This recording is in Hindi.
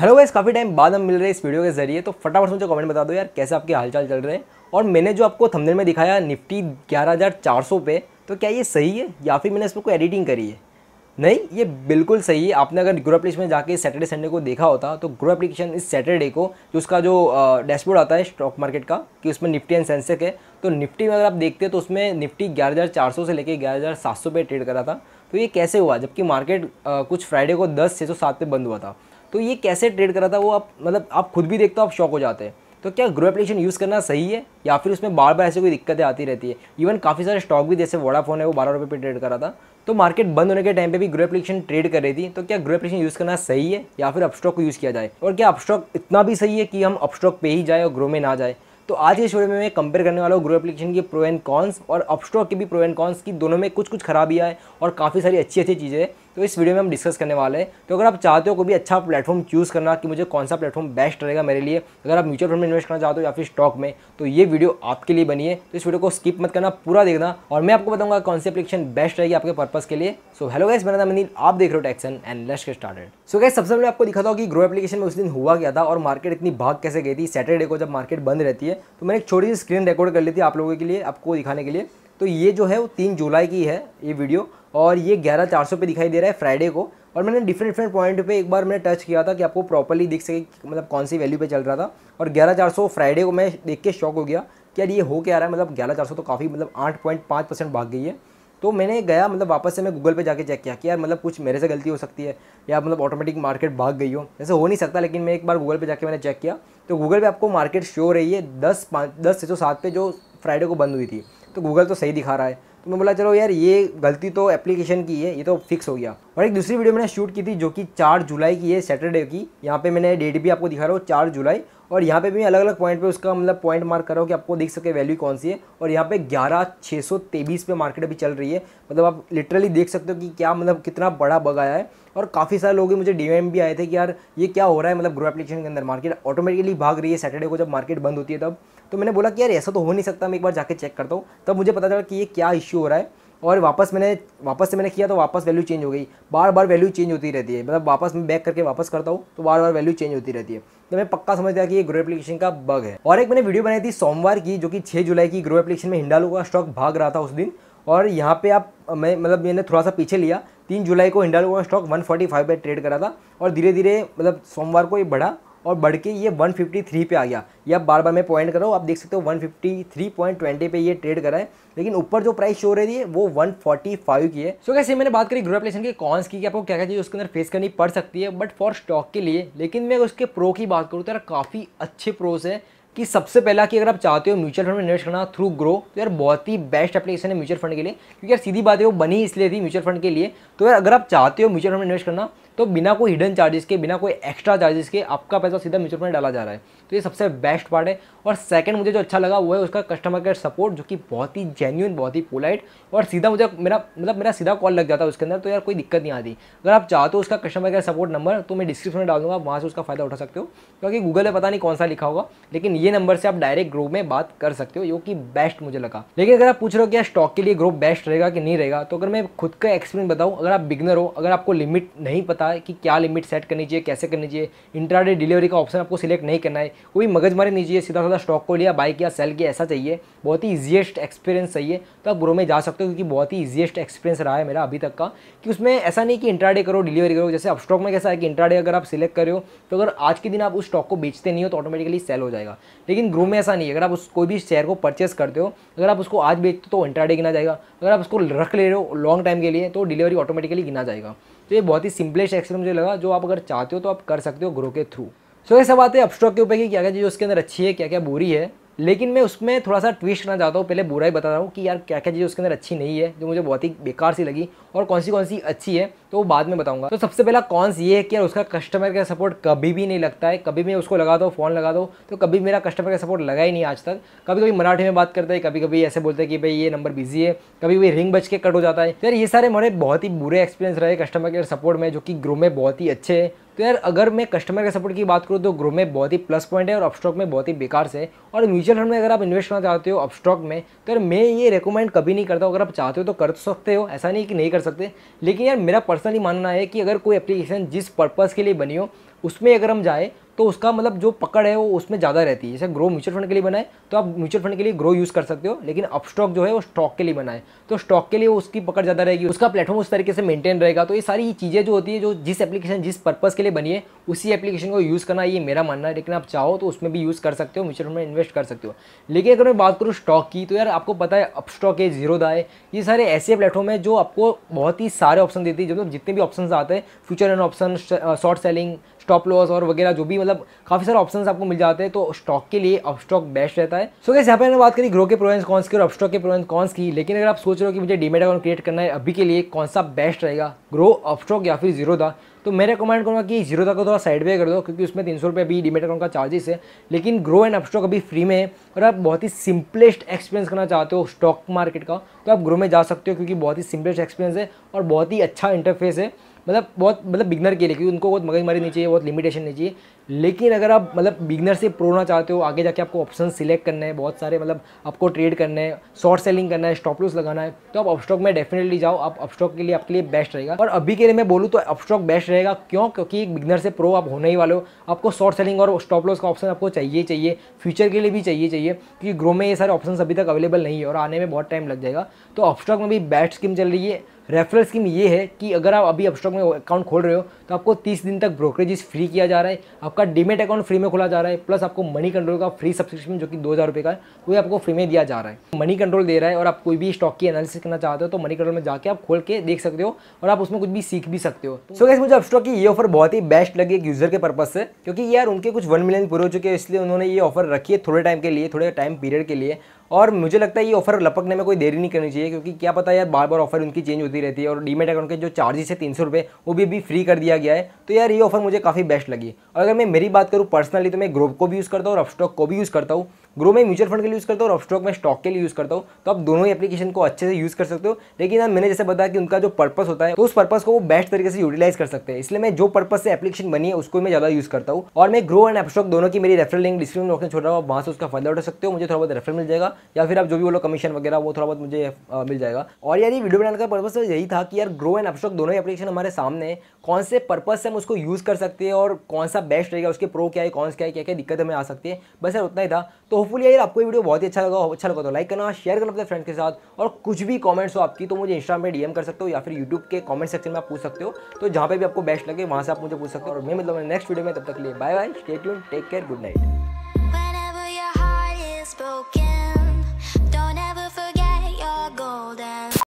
हेलो गाइस काफ़ी टाइम बाद हम मिल रहे इस वीडियो के जरिए तो फटाफट मुझे कमेंट बता दो यार कैसे आपके हालचाल चल रहे हैं और मैंने जो आपको थंबनेल में दिखाया निफ्टी 11,400 पे तो क्या ये सही है या फिर मैंने इसमें कोई एडिटिंग करी है नहीं ये बिल्कुल सही है आपने अगर ग्रो एप्लीकेशन में जाके सैटरडे संडे को देखा होता तो ग्रो एप्लीकेशन इस सैटरडे को जो उसका जो डैशबोर्ड आता है स्टॉक मार्केट का कि उसमें निफ्टी एंड सेंसेक है तो निफ्टी में अगर आप देखते हैं तो उसमें निफ्टी 11,400 से लेके 11,700 पे ट्रेड करा था तो ये कैसे हुआ जबकि मार्केट कुछ फ्राइडे को दस छः सौ सात पे बंद हुआ था तो ये कैसे ट्रेड करा था वो आप मतलब आप खुद भी देखते हो आप शौक हो जाते हैं तो क्या ग्रो एप्लीकेशन यूज़ करना सही है या फिर उसमें बार बार ऐसे कोई दिक्कतें आती रहती है इवन काफ़ी सारे स्टॉक भी जैसे वोडाफोन है वो बारह रुपये पर ट्रेड करा था तो मार्केट बंद होने के टाइम पे भी ग्रो एप्लीकेशन ट्रेड कर रही थी तो क्या ग्रो एप्लीकेशन यूज़ करना सही है या फिर अपस्टॉक को यूज़ किया जाए और क्या अपस्टॉक इतना भी सही है कि हम अपस्टॉक पे ही जाए और ग्रो में ना जाए तो आज के शोरे में मैं कंपेयर करने वाला हूँ ग्रो एप्लीकेशन की प्रो एंड कॉन्स और अपस्टॉक की भी प्रो एंड कॉन्स की दोनों में कुछ कुछ खराबियाँ है और काफ़ी सारी अच्छी अच्छी चीज़ें हैं तो इस वीडियो में हम डिस्कस करने वाले हैं तो अगर आप चाहते हो कोई भी अच्छा प्लेटफॉर्म चूज़ करना कि मुझे कौन सा प्लेटफॉर्म बेस्ट रहेगा मेरे लिए अगर आप म्यूचुअल फंड में इन्वेस्ट करना चाहते हो या फिर स्टॉक में तो ये वीडियो आपके लिए बनी है तो इस वीडियो को स्किप मत करना पूरा देखना और मैं आपको बताऊंगा कौन सी एप्लीकेशन बेस्ट रहेगी आपके पर्पस के लिए सो हेलो गैस मेरा नाम मनील आप देख रहे हो टैक्सन and let's get started so guys सबसे पहले आपको दिखाता हूँ कि ग्रो एप्लीकेशन में उस दिन हुआ क्या था और मार्केट इतनी भाग कैसे गई थी सैटरडे को जब मार्केट बंद रहती है तो मैंने एक छोटी सी स्क्रीन रिकॉर्ड कर ली थी आप लोगों के लिए आपको दिखाने के लिए तो ये जो है वो तीन जुलाई की है ये वीडियो और ये ग्यारह चार सौ पे दिखाई दे रहा है फ्राइडे को और मैंने डिफरेंट डिफरेंट पॉइंट पे एक बार मैंने टच किया था कि आपको प्रॉपरली दिख सके मतलब कौन सी वैल्यू पे चल रहा था और ग्यारह चार सौ फ्राइडे को मैं देख के शॉक हो गया कि यार ये हो क्या रहा है मतलब ग्यारह चार सौ तो काफ़ी मतलब आठ पॉइंट पाँच परसेंट भाग गई है तो मैंने गया मतलब वापस से मैं गूगल पे जाके चेक किया कि यार मतलब कुछ मेरे से गलती हो सकती है या मतलब ऑटोमेटिक मार्केट भाग गई हो ऐसे हो नहीं सकता लेकिन मैं एक बार गूगल पे जाके मैंने चेक किया तो गूगल पे आपको मार्केट शो रही है दस पाँच दस छः सौ सात पे जो फ्राइडे को बंद हुई थी तो गूगल तो सही दिखा रहा है तो मैं बोला चलो यार ये गलती तो एप्लीकेशन की है ये तो फिक्स हो गया और एक दूसरी वीडियो मैंने शूट की थी जो कि चार जुलाई की है सैटरडे की यहाँ पे मैंने डेट भी आपको दिखा रहा हूँ चार जुलाई और यहाँ पे भी मैं अलग अलग पॉइंट पे उसका मतलब पॉइंट मार्क कर रहा हूँ कि आपको देख सके वैल्यू कौन सी है और यहाँ पे ग्यारह छः सौ तेईस पे मार्केट अभी चल रही है मतलब आप लिटरली देख सकते हो कि क्या मतलब कितना बड़ा बग आया है और काफ़ी सारे लोग मुझे डी भी आए थे कि यार ये क्या हो रहा है मतलब ग्रो एप्लीकेशन के अंदर मार्केट ऑटोमेटिकली भाग रही है सैटरडे को जब मार्केट बंद होती है तब तो मैंने बोला कि यार ऐसा तो हो नहीं सकता मैं एक बार जाके चेक करता हूँ तब तो मुझे पता चला कि ये क्या इशू हो रहा है और वापस मैंने वापस से मैंने किया तो वापस वैल्यू चेंज हो गई बार बार वैल्यू चेंज होती रहती है मतलब वापस मैं बैक करके वापस करता हूँ तो बार बार वैल्यू चेंज होती रहती है तो मैं पक्का समझ गया कि ये ग्रो एप्लीकेशन का बग है और एक मैंने वीडियो बनाई थी सोमवार की जो कि छः जुलाई की ग्रो एप्लीकेशन में हिंडालो का स्टॉक भाग रहा था उस दिन और यहाँ पे आप मैं मतलब मैंने थोड़ा सा पीछे लिया तीन जुलाई को हिंडालो का स्टॉक 145 पे ट्रेड करा था और धीरे धीरे मतलब सोमवार को ये बढ़ा और बढ़ के ये 153 पे आ गया ये आप बार बार मैं पॉइंट कर रहा हूँ आप देख सकते हो 153.20 पे ये ट्रेड करा है लेकिन ऊपर जो प्राइस शो रही है वो 145 की है सो कैसे मैंने बात करी ग्रुप एप्लीकेशन के कॉन्स की कि आपको क्या क्या चीज़ उसके अंदर फेस करनी पड़ सकती है बट फॉर स्टॉक के लिए लेकिन मैं उसके प्रो की बात करूँ तो यार काफ़ी अच्छे प्रोस है कि सबसे पहला कि अगर आप चाहते हो म्यूचुअल फंड में इन्वेस्ट करना थ्रू ग्रो तो यार बहुत ही बेस्ट एप्लीकेशन है म्यूचुअल फंड के लिए क्योंकि यार सीधी बात है वो बनी इसलिए थी म्यूचुअल फंड के लिए तो यार अगर आप चाहते हो म्यूचुअल फंड में इन्वेस्ट करना तो बिना कोई हिडन चार्जेस के बिना कोई एक्स्ट्रा चार्जेस के आपका पैसा सीधा म्यूचुअल फंड डाला जा रहा है तो ये सबसे बेस्ट पार्ट है और सेकंड मुझे जो अच्छा लगा वो है उसका कस्टमर केयर सपोर्ट जो कि बहुत ही जेन्यून बहुत ही पोलाइट और सीधा मुझे मेरा मतलब मेरा सीधा कॉल लग जाता है उसके अंदर तो यार कोई दिक्कत नहीं आती अगर आप चाहते हो तो उसका कस्टमर केयर सपोर्ट नंबर तो मैं डिस्क्रिप्शन में डाल दूंगा वहाँ से उसका फ़ायदा उठा सकते हो क्योंकि गूगल में पता नहीं कौन सा लिखा होगा लेकिन ये नंबर से आप डायरेक्ट ग्रुप में बात कर सकते हो जो कि बेस्ट मुझे लगा लेकिन अगर आप पूछ रहे हो कि यार स्टॉक के लिए ग्रुप बेस्ट रहेगा कि नहीं रहेगा तो अगर मैं खुद का एक्सपीरियंस बताऊँ अगर आप बिगनर हो अगर आपको लिमिट नहीं पता था कि क्या लिमिट सेट करनी चाहिए कैसे करनी चाहिए इंट्राडे डिलीवरी का ऑप्शन आपको सिलेक्ट नहीं करना है कोई मगजमारी नहीं चाहिए सीधा सीधा स्टॉक को लिया बाई किया सेल किया ऐसा चाहिए बहुत ही ईजिएस्ट एक्सपीरियंस चाहिए तो आप ग्रो में जा सकते हो क्योंकि बहुत ही ईजिएस्ट एक्सपीरियंस रहा है मेरा अभी तक का कि उसमें ऐसा नहीं कि इंट्राडे करो डिलीवरी करो जैसे अब स्टॉक में कैसा है कि इंट्राडे अगर आप सिलेक्ट करो तो अगर आज के दिन आप उस स्टॉक को बेचते नहीं हो तो ऑटोमेटिकली सेल हो जाएगा लेकिन ग्रो में ऐसा नहीं है अगर आप उस कोई भी शेयर को परचेस करते हो अगर आप उसको आज बेचते हो तो इंट्राडे गिना जाएगा अगर आप उसको रख ले रहे हो लॉन्ग टाइम के लिए तो डिलीवरी ऑटोमेटिकली गिना जाएगा तो ये बहुत ही सिंपलेस्ट एक्सपेरिमेंट मुझे लगा जो आप अगर चाहते हो तो आप कर सकते हो ग्रो के थ्रू सो ये सब आते हैं अपस्टॉक के ऊपर कि क्या क्या चीज़ उसके अंदर अच्छी है क्या क्या बुरी है लेकिन मैं उसमें थोड़ा सा ट्विस्ट करना चाहता हूँ पहले बुरा ही बता रहा हूँ कि यार क्या क्या चीज़ उसके अंदर अच्छी नहीं है जो मुझे बहुत ही बेकार सी लगी और कौन सी कौन सी अच्छी है तो वो बाद में बताऊंगा तो सबसे पहला कॉन्स ये है कि उसका कस्टमर केयर सपोर्ट कभी भी नहीं लगता है कभी मैं उसको लगा दो फ़ोन लगा दो तो कभी मेरा कस्टमर केयर सपोर्ट लगा ही नहीं आज तक कभी कभी मराठी में बात करते हैं कभी कभी ऐसे बोलते हैं कि भाई ये नंबर बिजी है कभी कभी रिंग बच के कट हो जाता है तो यार ये सारे मेरे बहुत ही बुरे एक्सपीरियंस रहे कस्टमर केयर सपोर्ट में जो कि ग्रो में बहुत ही अच्छे हैं तो यार अगर मैं कस्टमर के सपोर्ट की बात करूँ तो ग्रो में बहुत ही प्लस पॉइंट है और अपस्टॉक में बहुत ही बेकार से और म्यूचुअल फंड में अगर आप इन्वेस्ट करना चाहते हो अपस्टॉक में तो यार मैं ये रिकमेंड कभी नहीं करता अगर आप चाहते हो तो कर तो सकते हो ऐसा नहीं कि नहीं कर सकते लेकिन यार मेरा पर्सनली मानना है कि अगर कोई एप्लीकेशन जिस पर्पज़ के लिए बनी हो उसमें अगर हम जाएँ तो उसका मतलब जो पकड़ है वो उसमें ज़्यादा रहती है जैसे ग्रो म्यूचुअल फंड के लिए बनाए तो आप म्यूचुअल फंड के लिए ग्रो यूज़ कर सकते हो लेकिन अप स्टॉक जो है वो स्टॉक के लिए बनाए तो स्टॉक के लिए उसकी पकड़ ज़्यादा रहेगी उसका प्लेटफॉर्म उस तरीके से मेंटेन रहेगा तो ये सारी चीज़ें जो होती है जो जिस एप्लीकेशन जिस पर्पज़ के लिए बनी है उसी एप्लीकेशन को यूज़ करना ये मेरा मानना है लेकिन आप चाहो तो उसमें भी यूज़ कर सकते हो म्यूचुअल फंड में इन्वेस्ट कर सकते हो लेकिन अगर मैं बात करूँ स्टॉक की तो यार आपको पता है अप स्टॉक है जीरो है ये सारे ऐसे प्लेटफॉर्म है जो आपको बहुत ही सारे ऑप्शन देती है जो जितने भी ऑप्शन आते हैं future and option short selling stop loss और वगैरह जो भी मतलब काफ़ी सारे ऑप्शन आपको मिल जाते हैं तो स्टॉक के लिए स्टॉक बेस्ट रहता है सो गैस यहाँ पर बात करी ग्रो के प्रोवेंस कौन की और स्टॉक के प्रोवेंस कौन की लेकिन अगर आप सोच रहे हो कि मुझे डीमेट अकाउंट क्रिएट करना है अभी के लिए कौन सा बेस्ट रहेगा ग्रो स्टॉक या फिर जीरो दा तो मैं रिकमेंड करूँगा कि जीरो तक को थोड़ा साइड वे कर दो क्योंकि उसमें तीन सौ रुपये अभी डिमेट अकाउंट का चार्जेस है लेकिन ग्रो एंड अपस्टॉक अभी फ्री में है और आप बहुत ही सिंपलेस्ट एक्सपीरियंस करना चाहते हो स्टॉक मार्केट का तो आप ग्रो में जा सकते हो क्योंकि बहुत ही सिंपलेस्ट एक्सपीरियंस है और बहुत ही अच्छा इंटरफेस है मतलब बहुत मतलब बिगनर के लिए क्योंकि उनको बहुत मगजमारी नहीं चाहिए बहुत लिमिटेशन नहीं चाहिए लेकिन अगर आप मतलब बिगनर से प्रो होना चाहते हो आगे जाके आपको ऑप्शन सिलेक्ट करना है बहुत सारे मतलब आपको ट्रेड करने हैं शॉर्ट सेलिंग करना है स्टॉप लॉस लगाना है तो आप अपस्टॉक में डेफिनेटली जाओ आप अपस्टॉक के लिए आपके लिए बेस्ट रहेगा और अभी के लिए मैं बोलूँ तो अपस्टॉक बेस्ट रहेगा क्यों क्योंकि एक बिगनर से प्रो आप होने ही वाले हो आपको शॉर्ट सेलिंग और स्टॉप लॉस का ऑप्शन आपको चाहिए चाहिए फ्यूचर के लिए भी चाहिए चाहिए क्योंकि ग्रो में ये सारे ऑप्शन अभी तक अवेलेबल नहीं है और आने में बहुत टाइम लग जाएगा तो अपस्टॉक में भी बेस्ट स्कीम चल रही है रेफरल स्कीम ये है कि अगर आप अभी अपस्टॉक में अकाउंट खोल रहे हो तो आपको 30 दिन तक ब्रोकरेजेस फ्री किया जा रहा है आपका डीमेट अकाउंट फ्री में खोला जा रहा है प्लस आपको मनी कंट्रोल का फ्री सब्सक्रिप्शन जो कि दो हज़ार का है वो आपको फ्री में दिया जा रहा है मनी कंट्रोल दे रहा है और आप कोई भी स्टॉक की एनालिसिस करना चाहते हो तो मनी कंट्रोल में जाकर आप खोल के देख सकते हो और आप उसमें कुछ भी सीख भी सकते हो सो गैस मुझे अपस्टॉक की ये ऑफर बहुत ही बेस्ट लगी एक यूज़र के पर्पज से क्योंकि यार उनके कुछ वन मिलियन पूरे हो चुके हैं इसलिए उन्होंने ये ऑफर रखी है थोड़े टाइम के लिए थोड़े टाइम पीरियड के लिए और मुझे लगता है ये ऑफर लपकने में कोई देरी नहीं करनी चाहिए क्योंकि क्या पता यार बार बार ऑफर उनकी चेंज होती रहती है और डीमेट अकाउंट के जो चार्जेस है तीन सौ रुपये वो भी अभी फ्री कर दिया गया है तो यार ये ऑफर मुझे काफ़ी बेस्ट लगी और अगर मैं मेरी बात करूँ पर्सनली तो मैं ग्रोप को भी यूज़ करता हूँ और अपस्टॉक को भी यूज़ करता हूँ ग्रो में म्यूचुअल फंड के लिए यूज़ करता हूँ और स्टॉक में स्टॉक के लिए यूज़ करता हूँ तो आप दोनों ही एप्लीकेशन को अच्छे से यूज़ कर सकते हो लेकिन यार मैंने जैसे बताया कि उनका जो पर्पस होता है तो उस पर्पस को वो बेस्ट तरीके से यूटिलाइज कर सकते हैं इसलिए मैं जो पर्पस से एप्लीकेशन बनी है उसको मैं ज़्यादा यूज़ करता हूँ और मैं ग्रो एंड एपस्टॉक दोनों की मेरी रेफरल लिंक डिस्क्रिप्शन बॉक्स में छोड़ रहा हूँ वहाँ से उसका फायदा उठा सकते हो मुझे थोड़ा बहुत रेफर मिल जाएगा या फिर आप जो भी बोलो कमीशन वगैरह वो थोड़ा बहुत मुझे मिल जाएगा और यार ये वीडियो बनाने का पर्पस तो यही था कि यार ग्रो एंड अपस्टॉक दोनों ही एप्लीकेशन हमारे सामने कौन से पर्पज से हम उसको यूज़ कर सकते हैं और कौन सा बेस्ट रहेगा उसके प्रो क्या है कौन सा क्या है क्या क्या दिक्कत हमें आ सकती है बस यार उतना ही था तो होपफुल यार आपको वीडियो बहुत ही अच्छा लगा अच्छा लगा तो लाइक करना शेयर करना अपने फ्रेंड के साथ और कुछ भी कमेंट्स हो आपकी तो मुझे इंस्टाग्राम में डीएम कर सकते हो या फिर यूट्यूब के कमेंट सेक्शन में आप पूछ सकते हो तो जहाँ पे भी आपको बेस्ट लगे वहाँ से आप मुझे पूछ सकते हो और मैं मतलब नेक्स्ट वीडियो में तब तक लिए bye bye stay tune take care good night